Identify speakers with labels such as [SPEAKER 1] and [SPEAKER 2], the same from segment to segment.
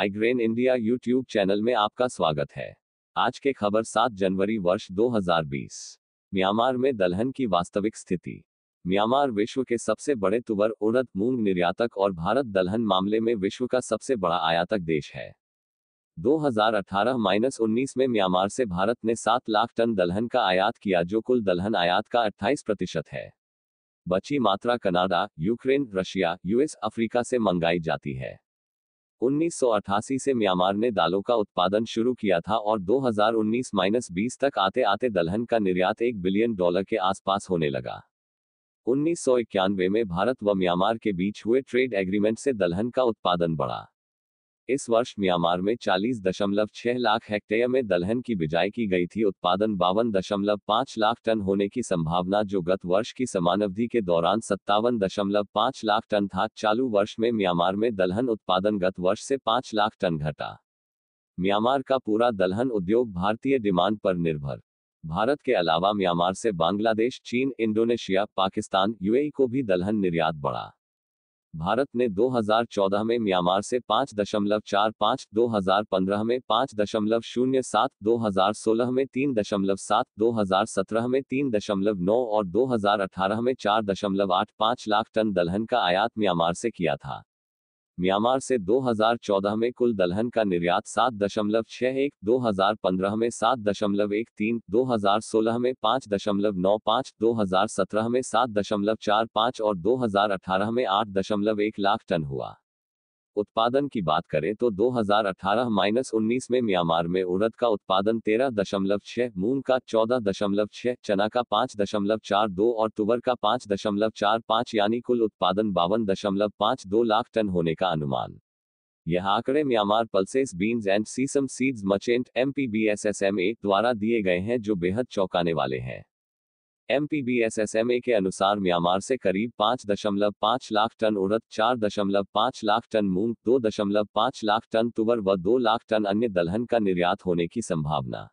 [SPEAKER 1] आईग्रेन India YouTube channel में आपका स्वागत है आज के खबर 7 जनवरी वर्ष 2020 म्यांमार में दलहन की वास्तविक स्थिति म्यांमार विश्व के सबसे बड़े तुवर उड़द मूंग निर्यातक और भारत दलहन मामले में विश्व का सबसे बड़ा आयातक देश है 2018-19 में म्यांमार से भारत ने 7 लाख टन दलहन का आयात किया जो कुल दलहन आयात का 28 प्रतिशत है बची मात्रा Canada Ukraine Russia US Africa से मंगाई जाती है 1988 से म्यांमार ने दालों का उत्पादन शुरू किया था और 2019-20 तक आते आते दलहन का निर्यात एक बिलियन डॉलर के आसपास होने लगा उन्नीस में भारत व म्यांमार के बीच हुए ट्रेड एग्रीमेंट से दलहन का उत्पादन बढ़ा इस वर्ष म्यांमार में 40.6 लाख हेक्टेयर में दलहन की बिजाई की गई थी उत्पादन बावन दशमलव पाँच लाख टन होने की संभावना जो गत वर्ष की समान अवधि के दौरान सत्तावन दशमलव पाँच लाख टन था चालू वर्ष में म्यांमार में दलहन उत्पादन गत वर्ष से पाँच लाख टन घटा म्यांमार का पूरा दलहन उद्योग भारतीय डिमांड पर निर्भर भारत के अलावा म्यांमार से बांग्लादेश चीन इंडोनेशिया पाकिस्तान यूएई को भी दलहन निर्यात बढ़ा भारत ने 2014 में म्यांमार से 5.45, दशमलव चार पाँच दो में पाँच दशमलव शून्य सात दो में तीन दशमलव सात दो हज़ार सत्रह में तीन दशमलव नौ और 2018 में चार दशमलव आठ पाँच लाख टन दलहन का आयात म्यांमार से किया था म्यांमार से 2014 में कुल दलहन का निर्यात सात दशमलव छह एक दो हजार पंद्रह में सात दशमलव एक तीन दो हजार सोलह में पाँच दशमलव नौ पाँच दो हजार सत्रह में सात दशमलव चार पाँच और दो हजार अठारह में आठ दशमलव एक लाख टन हुआ उत्पादन की बात करें तो 2018-19 में म्यांमार में उड़द का उत्पादन तेरह दशमलव छह मूंग का चौदह दशमलव छह चना का पाँच दशमलव चार दो और तुवर का पाँच दशमलव चार पाँच यानी कुल उत्पादन बावन दशमलव पाँच दो लाख टन होने का अनुमान यह आंकड़े Myanmar pulses beans and sesame seeds merchant M द्वारा दिए गए हैं जो बेहद चौंकाने वाले हैं एम के अनुसार म्यांमार से करीब 5.5 लाख टन उड़द 4.5 लाख टन मूंग 2.5 लाख टन तुवर व 2 लाख टन अन्य दलहन का निर्यात होने की संभावना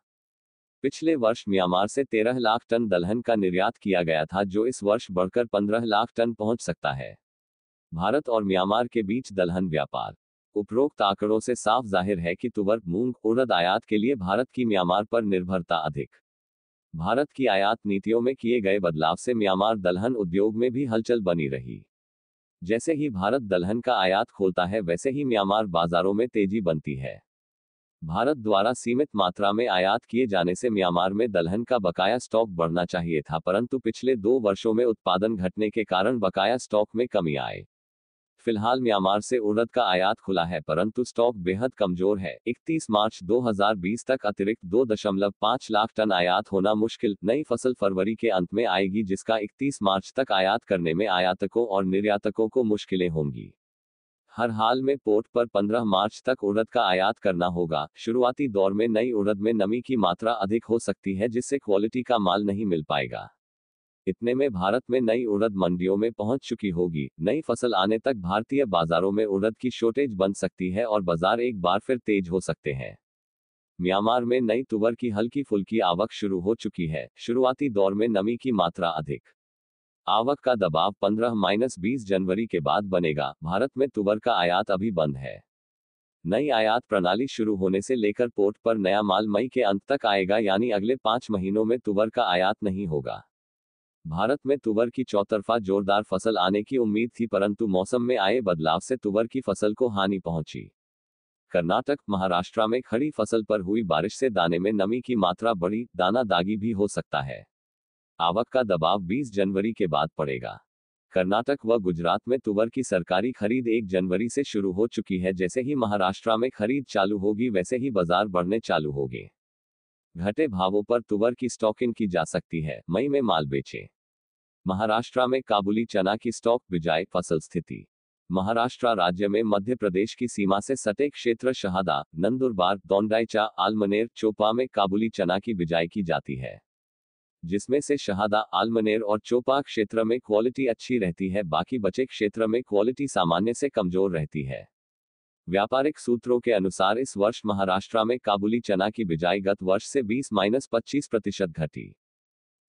[SPEAKER 1] पिछले वर्ष म्यांमार से 13 लाख टन दलहन का निर्यात किया गया था जो इस वर्ष बढ़कर 15 लाख टन पहुंच सकता है भारत और म्यांमार के बीच दलहन व्यापार उपरोक्त आंकड़ों से साफ जाहिर है कि तुवर मूंग उड़द आयात के लिए भारत की म्यांमार पर निर्भरता अधिक भारत की आयात नीतियों में किए गए बदलाव से म्यांमार दलहन उद्योग में भी हलचल बनी रही जैसे ही भारत दलहन का आयात खोलता है वैसे ही म्यांमार बाजारों में तेजी बनती है भारत द्वारा सीमित मात्रा में आयात किए जाने से म्यांमार में दलहन का बकाया स्टॉक बढ़ना चाहिए था परंतु पिछले दो वर्षों में उत्पादन घटने के कारण बकाया स्टॉक में कमी आए फिलहाल म्यांमार से उड़द का आयात खुला है परंतु स्टॉक बेहद कमजोर है 31 मार्च 2020 तक अतिरिक्त 2.5 लाख टन आयात होना मुश्किल नई फसल फरवरी के अंत में आएगी जिसका 31 मार्च तक आयात करने में आयातकों और निर्यातकों को मुश्किलें होंगी हर हाल में पोर्ट पर 15 मार्च तक उड़द का आयात करना होगा शुरुआती दौर में नई उड़द में नमी की मात्रा अधिक हो सकती है जिससे क्वालिटी का माल नहीं मिल पाएगा इतने में भारत में नई उड़द मंडियों में पहुंच चुकी होगी नई फसल आने तक भारतीय बाजारों में उड़द की शॉर्टेज बन सकती है और बाजार एक बार फिर तेज हो सकते हैं म्यांमार में नई तुवर की हल्की फुल्की आवक शुरू हो चुकी है शुरुआती दौर में नमी की मात्रा अधिक आवक का दबाव 15 माइनस बीस जनवरी के बाद बनेगा भारत में तुवर का आयात अभी बंद है नई आयात प्रणाली शुरू होने से लेकर पोर्ट पर नया माल मई के अंत तक आएगा यानी अगले पांच महीनों में तुवर का आयात नहीं होगा भारत में तुवर की चौतरफा जोरदार फसल आने की उम्मीद थी परंतु मौसम में आए बदलाव से तुवर की फसल को हानि पहुंची कर्नाटक महाराष्ट्र में खड़ी फसल पर हुई बारिश से दाने में नमी की मात्रा बढ़ी दाना दागी भी हो सकता है आवक का दबाव 20 जनवरी के बाद पड़ेगा कर्नाटक व गुजरात में तुवर की सरकारी खरीद 1 जनवरी से शुरू हो चुकी है जैसे ही महाराष्ट्र में खरीद चालू होगी वैसे ही बाजार बढ़ने चालू होंगे घटे भावों पर तुवर की स्टॉकिंग की जा सकती है मई में माल बेचें महाराष्ट्र में काबुली चना की स्टॉक बिजाय फसल स्थिति महाराष्ट्र राज्य में मध्य प्रदेश की सीमा से सटे क्षेत्र शहादा नंदुरबार दौंडाईचा आलमनेर चोपा में काबुली चना की बिजाई की जाती है जिसमें से शहादा आलमनेर और चोपा क्षेत्र में क्वालिटी अच्छी रहती है बाकी बचे क्षेत्र में क्वालिटी सामान्य से कमजोर रहती है व्यापारिक सूत्रों के अनुसार इस वर्ष महाराष्ट्र में काबुली चना की बिजाई गत वर्ष से 20 माइनस पच्चीस प्रतिशत घटी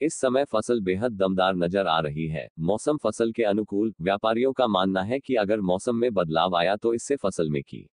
[SPEAKER 1] इस समय फसल बेहद दमदार नजर आ रही है मौसम फसल के अनुकूल व्यापारियों का मानना है कि अगर मौसम में बदलाव आया तो इससे फसल में की